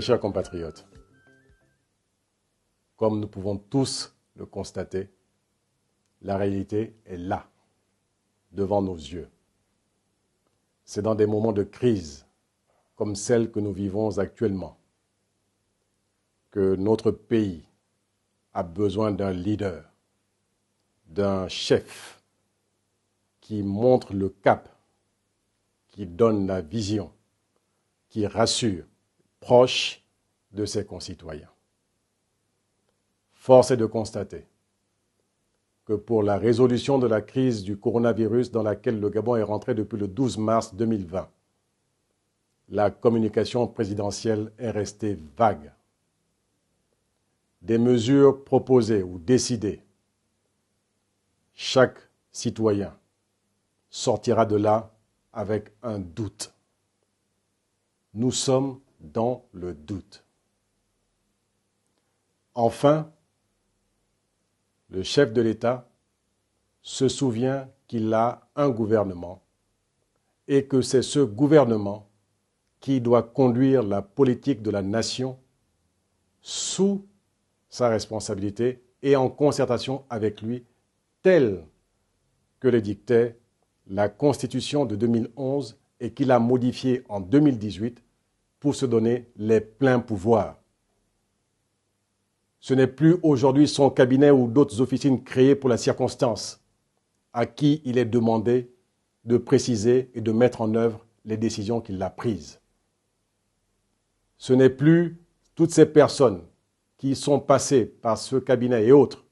chers compatriotes, comme nous pouvons tous le constater, la réalité est là, devant nos yeux. C'est dans des moments de crise comme celle que nous vivons actuellement que notre pays a besoin d'un leader, d'un chef qui montre le cap, qui donne la vision, qui rassure proche de ses concitoyens. Force est de constater que pour la résolution de la crise du coronavirus dans laquelle le Gabon est rentré depuis le 12 mars 2020, la communication présidentielle est restée vague. Des mesures proposées ou décidées, chaque citoyen sortira de là avec un doute. Nous sommes dans le doute. Enfin, le chef de l'État se souvient qu'il a un gouvernement et que c'est ce gouvernement qui doit conduire la politique de la nation sous sa responsabilité et en concertation avec lui, tel que le dictait la Constitution de 2011 et qu'il a modifié en 2018 pour se donner les pleins pouvoirs. Ce n'est plus aujourd'hui son cabinet ou d'autres officines créées pour la circonstance à qui il est demandé de préciser et de mettre en œuvre les décisions qu'il a prises. Ce n'est plus toutes ces personnes qui sont passées par ce cabinet et autres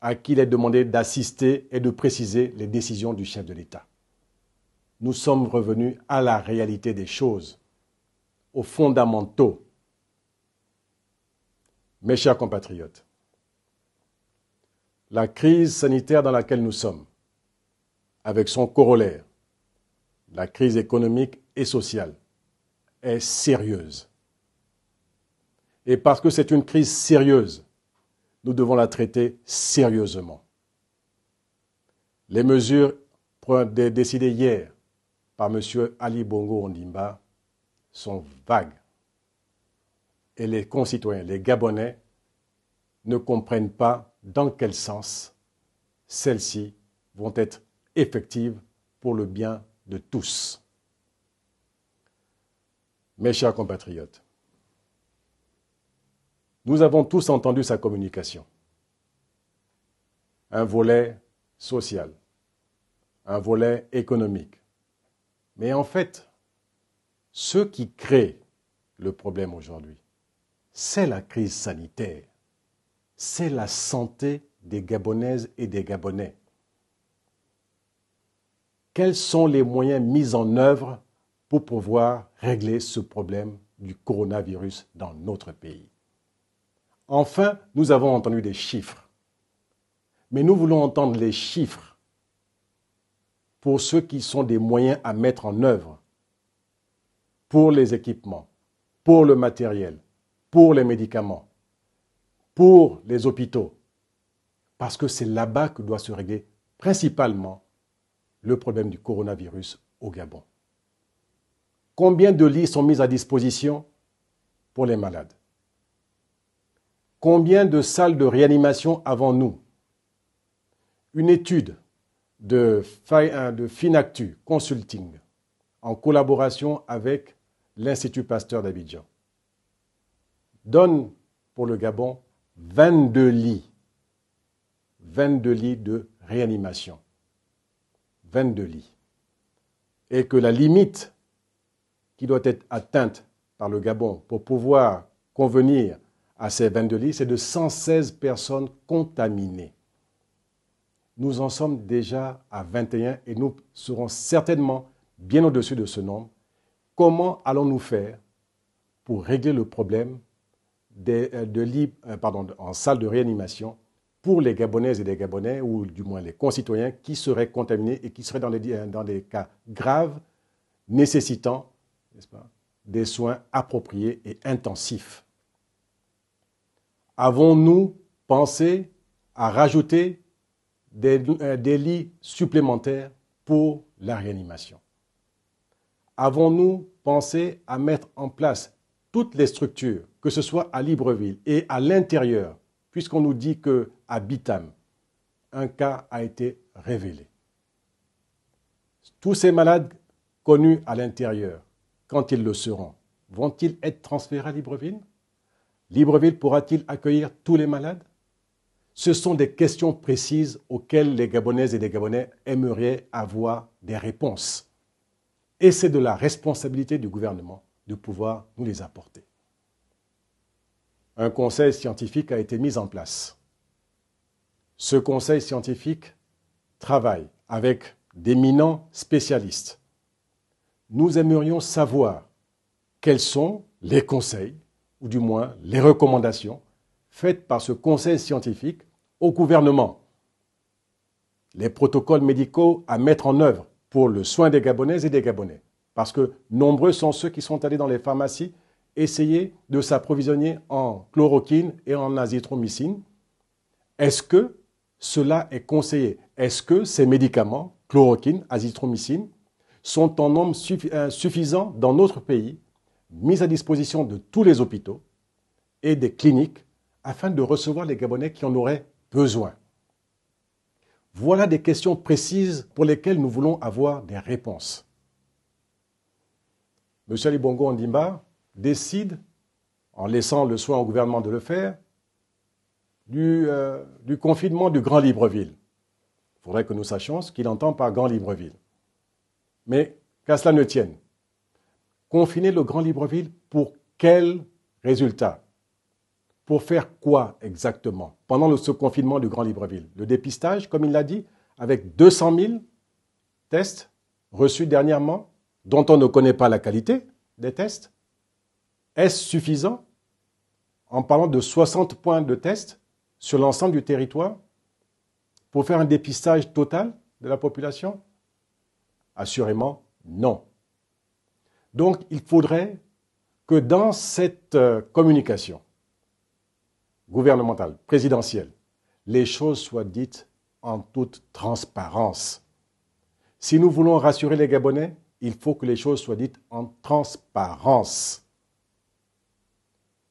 à qui il est demandé d'assister et de préciser les décisions du chef de l'État. Nous sommes revenus à la réalité des choses aux fondamentaux. Mes chers compatriotes, la crise sanitaire dans laquelle nous sommes, avec son corollaire, la crise économique et sociale, est sérieuse. Et parce que c'est une crise sérieuse, nous devons la traiter sérieusement. Les mesures décidées hier par M. Ali Bongo Ondimba sont vagues. Et les concitoyens, les Gabonais, ne comprennent pas dans quel sens celles-ci vont être effectives pour le bien de tous. Mes chers compatriotes, nous avons tous entendu sa communication. Un volet social, un volet économique. Mais en fait, ce qui crée le problème aujourd'hui, c'est la crise sanitaire, c'est la santé des Gabonaises et des Gabonais. Quels sont les moyens mis en œuvre pour pouvoir régler ce problème du coronavirus dans notre pays Enfin, nous avons entendu des chiffres, mais nous voulons entendre les chiffres pour ceux qui sont des moyens à mettre en œuvre pour les équipements, pour le matériel, pour les médicaments, pour les hôpitaux. Parce que c'est là-bas que doit se régler principalement le problème du coronavirus au Gabon. Combien de lits sont mis à disposition pour les malades Combien de salles de réanimation avant nous Une étude euh, de, Finactu Consulting en collaboration avec l'Institut Pasteur d'Abidjan donne pour le Gabon 22 lits, 22 lits de réanimation, 22 lits, et que la limite qui doit être atteinte par le Gabon pour pouvoir convenir à ces 22 lits, c'est de 116 personnes contaminées. Nous en sommes déjà à 21 et nous serons certainement bien au-dessus de ce nombre Comment allons-nous faire pour régler le problème euh, de lits euh, en salle de réanimation pour les Gabonaises et les Gabonais, ou du moins les concitoyens qui seraient contaminés et qui seraient dans des, euh, cas graves nécessitant pas, des soins appropriés et intensifs. Avons-nous pensé à rajouter des lits supplémentaires pour la réanimation avons-nous pensé à mettre en place toutes les structures, que ce soit à Libreville et à l'intérieur, puisqu'on nous dit que à Bitam, un cas a été révélé. Tous ces malades connus à l'intérieur, quand ils le seront, vont-ils être transférés à Libreville Libreville pourra-t-il accueillir tous les malades Ce sont des questions précises auxquelles les Gabonaises et les Gabonais aimeraient avoir des réponses. Et c'est de la responsabilité du gouvernement de pouvoir nous les apporter. Un conseil scientifique a été mis en place. Ce conseil scientifique travaille avec d'éminents spécialistes. Nous aimerions savoir quels sont les conseils, ou du moins les recommandations, faites par ce conseil scientifique au gouvernement. Les protocoles médicaux à mettre en œuvre pour le soin des Gabonaises et des Gabonais. Parce que nombreux sont ceux qui sont allés dans les pharmacies essayer de s'approvisionner en chloroquine et en azithromycine. Est-ce que cela est conseillé Est-ce que ces médicaments, chloroquine, azithromycine, sont en nombre euh, suffisant dans notre pays, mis à disposition de tous les hôpitaux et des cliniques, afin de recevoir les Gabonais qui en auraient besoin voilà des questions précises pour lesquelles nous voulons avoir des réponses. M. Libongo Ondimba décide, en laissant le soin au gouvernement de le faire, du, euh, du confinement du Grand Libreville. Il faudrait que nous sachions ce qu'il entend par Grand Libreville. Mais qu'à cela ne tienne, confiner le Grand Libreville pour quel résultat pour faire quoi exactement pendant le, ce confinement du Grand Libreville Le dépistage, comme il l'a dit, avec 200 000 tests reçus dernièrement, dont on ne connaît pas la qualité des tests. Est-ce suffisant en parlant de 60 points de tests sur l'ensemble du territoire pour faire un dépistage total de la population Assurément, non. Donc, il faudrait que dans cette euh, communication, gouvernementale, présidentielle, les choses soient dites en toute transparence. Si nous voulons rassurer les Gabonais, il faut que les choses soient dites en transparence.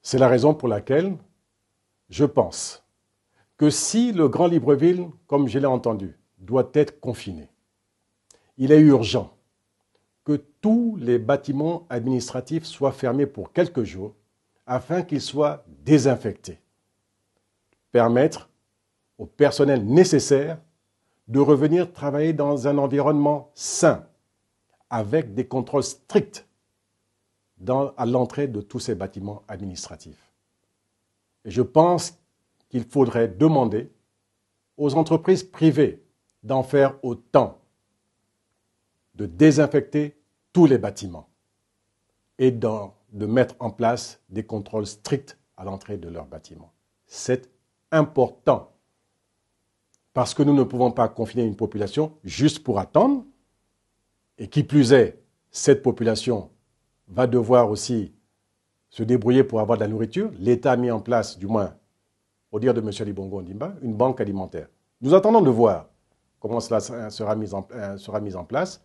C'est la raison pour laquelle je pense que si le Grand Libreville, comme je l'ai entendu, doit être confiné, il est urgent que tous les bâtiments administratifs soient fermés pour quelques jours afin qu'ils soient désinfectés permettre au personnel nécessaire de revenir travailler dans un environnement sain, avec des contrôles stricts à l'entrée de tous ces bâtiments administratifs. je pense qu'il faudrait demander aux entreprises privées d'en faire autant, de désinfecter tous les bâtiments et de mettre en place des contrôles stricts à l'entrée de leurs bâtiments. C'est important. Parce que nous ne pouvons pas confiner une population juste pour attendre. Et qui plus est, cette population va devoir aussi se débrouiller pour avoir de la nourriture. L'État a mis en place, du moins, au dire de M. Libongo Ndimba, une banque alimentaire. Nous attendons de voir comment cela sera mis, en, euh, sera mis en place.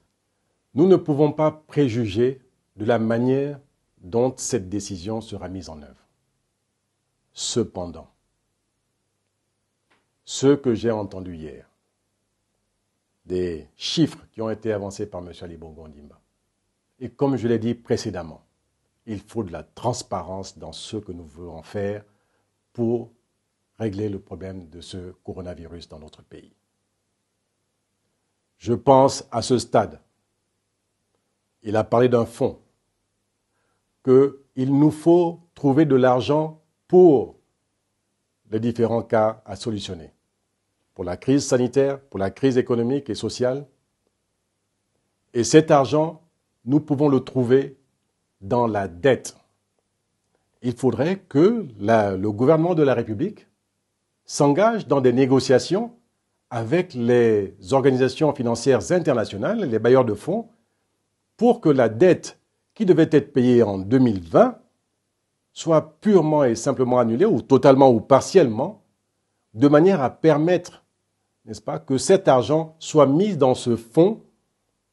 Nous ne pouvons pas préjuger de la manière dont cette décision sera mise en œuvre. Cependant, ce que j'ai entendu hier, des chiffres qui ont été avancés par M. Ali Bongondimba. Et comme je l'ai dit précédemment, il faut de la transparence dans ce que nous voulons faire pour régler le problème de ce coronavirus dans notre pays. Je pense à ce stade, il a parlé d'un fonds, qu'il nous faut trouver de l'argent pour les différents cas à solutionner pour la crise sanitaire, pour la crise économique et sociale. Et cet argent, nous pouvons le trouver dans la dette. Il faudrait que le gouvernement de la République s'engage dans des négociations avec les organisations financières internationales, les bailleurs de fonds, pour que la dette qui devait être payée en 2020 soit purement et simplement annulée, ou totalement ou partiellement, de manière à permettre n'est-ce pas, que cet argent soit mis dans ce fonds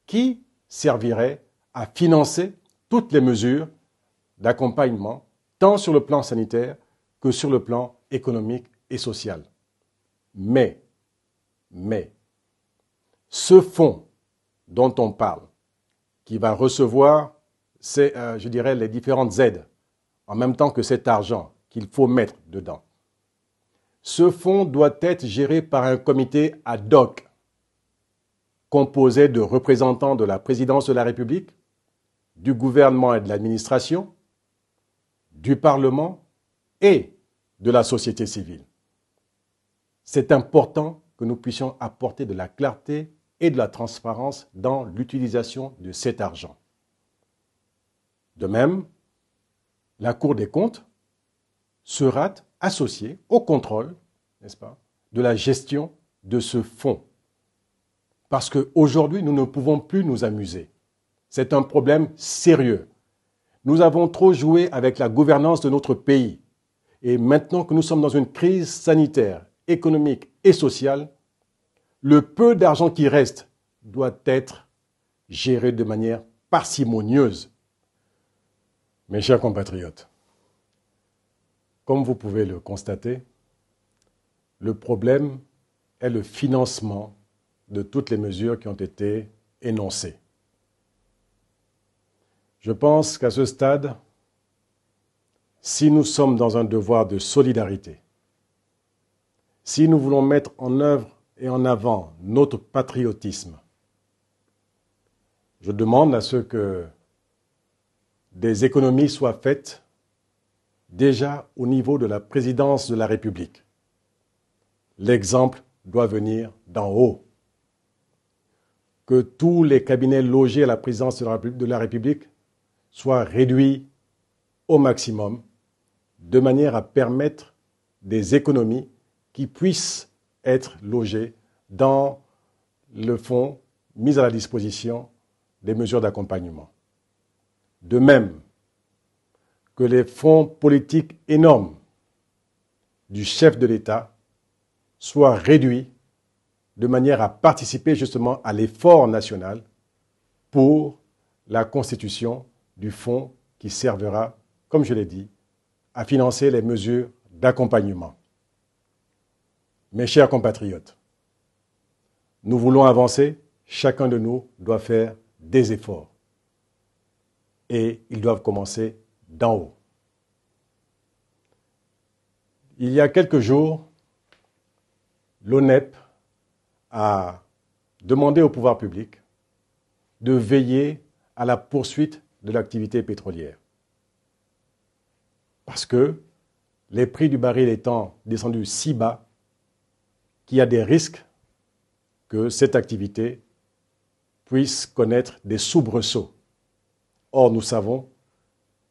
qui servirait à financer toutes les mesures d'accompagnement, tant sur le plan sanitaire que sur le plan économique et social. Mais, mais, ce fonds dont on parle, qui va recevoir, euh, je dirais, les différentes aides, en même temps que cet argent qu'il faut mettre dedans, ce fonds doit être géré par un comité ad hoc composé de représentants de la présidence de la République, du gouvernement et de l'administration, du Parlement et de la société civile. C'est important que nous puissions apporter de la clarté et de la transparence dans l'utilisation de cet argent. De même, la Cour des comptes sera associée au contrôle n'est-ce pas, de la gestion de ce fonds. Parce qu'aujourd'hui, nous ne pouvons plus nous amuser. C'est un problème sérieux. Nous avons trop joué avec la gouvernance de notre pays. Et maintenant que nous sommes dans une crise sanitaire, économique et sociale, le peu d'argent qui reste doit être géré de manière parcimonieuse. Mes chers compatriotes, comme vous pouvez le constater, le problème est le financement de toutes les mesures qui ont été énoncées. Je pense qu'à ce stade, si nous sommes dans un devoir de solidarité, si nous voulons mettre en œuvre et en avant notre patriotisme, je demande à ce que des économies soient faites déjà au niveau de la présidence de la République. L'exemple doit venir d'en haut. Que tous les cabinets logés à la présidence de la République soient réduits au maximum de manière à permettre des économies qui puissent être logées dans le fonds mis à la disposition des mesures d'accompagnement. De même que les fonds politiques énormes du chef de l'État soit réduit de manière à participer justement à l'effort national pour la constitution du fonds qui servira, comme je l'ai dit, à financer les mesures d'accompagnement. Mes chers compatriotes, nous voulons avancer, chacun de nous doit faire des efforts. Et ils doivent commencer d'en haut. Il y a quelques jours, l'ONEP a demandé au pouvoir public de veiller à la poursuite de l'activité pétrolière. Parce que les prix du baril étant descendus si bas qu'il y a des risques que cette activité puisse connaître des soubresauts. Or, nous savons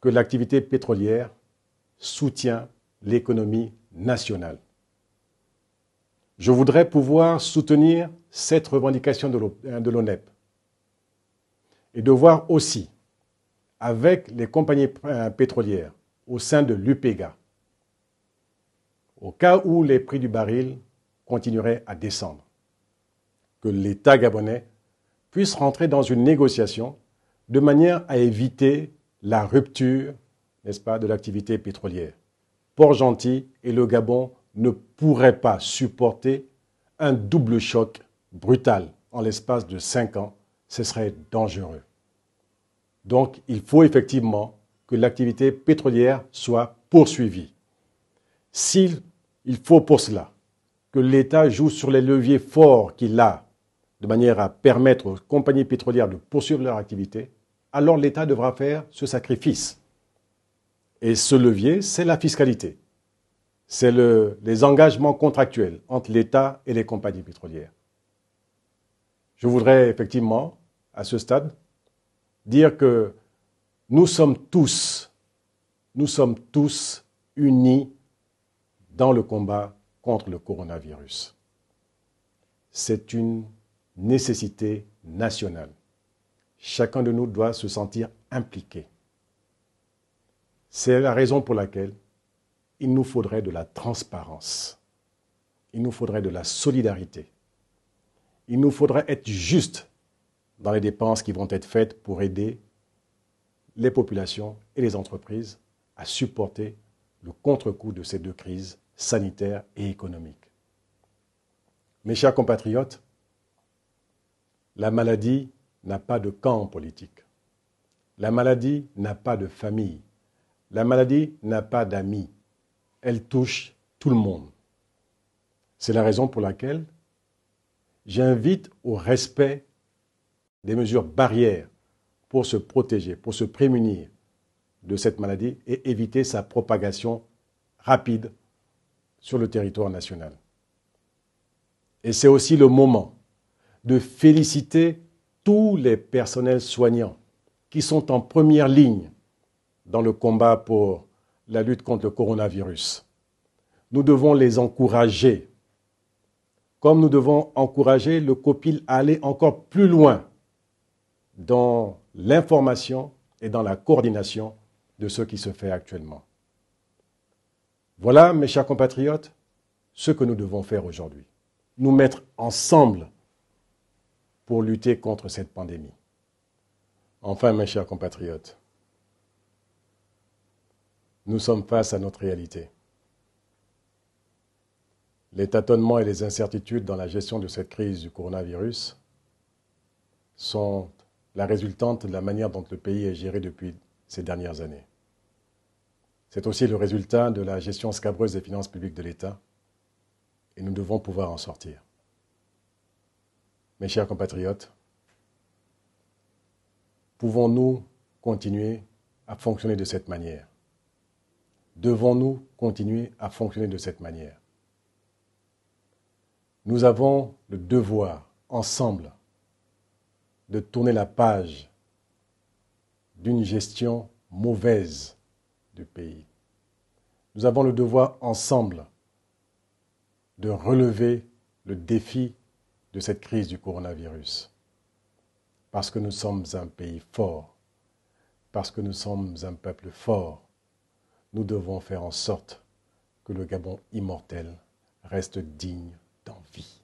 que l'activité pétrolière soutient l'économie nationale. Je voudrais pouvoir soutenir cette revendication de l'ONEP euh, et de voir aussi avec les compagnies euh, pétrolières au sein de l'UPEGA, au cas où les prix du baril continueraient à descendre, que l'État gabonais puisse rentrer dans une négociation de manière à éviter la rupture, n'est-ce pas, de l'activité pétrolière. Port-Gentil et le Gabon ne pourrait pas supporter un double choc brutal en l'espace de cinq ans, ce serait dangereux. Donc il faut effectivement que l'activité pétrolière soit poursuivie. S'il faut pour cela que l'État joue sur les leviers forts qu'il a de manière à permettre aux compagnies pétrolières de poursuivre leur activité, alors l'État devra faire ce sacrifice. Et ce levier, c'est la fiscalité c'est les engagements contractuels entre l'État et les compagnies pétrolières. Je voudrais effectivement, à ce stade, dire que nous sommes tous, nous sommes tous unis dans le combat contre le coronavirus. C'est une nécessité nationale. Chacun de nous doit se sentir impliqué. C'est la raison pour laquelle il nous faudrait de la transparence, il nous faudrait de la solidarité, il nous faudrait être juste dans les dépenses qui vont être faites pour aider les populations et les entreprises à supporter le contre-coup de ces deux crises sanitaires et économiques. Mes chers compatriotes, la maladie n'a pas de camp politique. La maladie n'a pas de famille. La maladie n'a pas d'amis elle touche tout le monde. C'est la raison pour laquelle j'invite au respect des mesures barrières pour se protéger, pour se prémunir de cette maladie et éviter sa propagation rapide sur le territoire national. Et c'est aussi le moment de féliciter tous les personnels soignants qui sont en première ligne dans le combat pour la lutte contre le coronavirus. Nous devons les encourager, comme nous devons encourager le COPIL à aller encore plus loin dans l'information et dans la coordination de ce qui se fait actuellement. Voilà, mes chers compatriotes, ce que nous devons faire aujourd'hui. Nous mettre ensemble pour lutter contre cette pandémie. Enfin, mes chers compatriotes, nous sommes face à notre réalité. Les tâtonnements et les incertitudes dans la gestion de cette crise du coronavirus sont la résultante de la manière dont le pays est géré depuis ces dernières années. C'est aussi le résultat de la gestion scabreuse des finances publiques de l'État et nous devons pouvoir en sortir. Mes chers compatriotes, pouvons-nous continuer à fonctionner de cette manière devons-nous continuer à fonctionner de cette manière Nous avons le devoir, ensemble, de tourner la page d'une gestion mauvaise du pays. Nous avons le devoir, ensemble, de relever le défi de cette crise du coronavirus. Parce que nous sommes un pays fort, parce que nous sommes un peuple fort, nous devons faire en sorte que le Gabon immortel reste digne d'envie.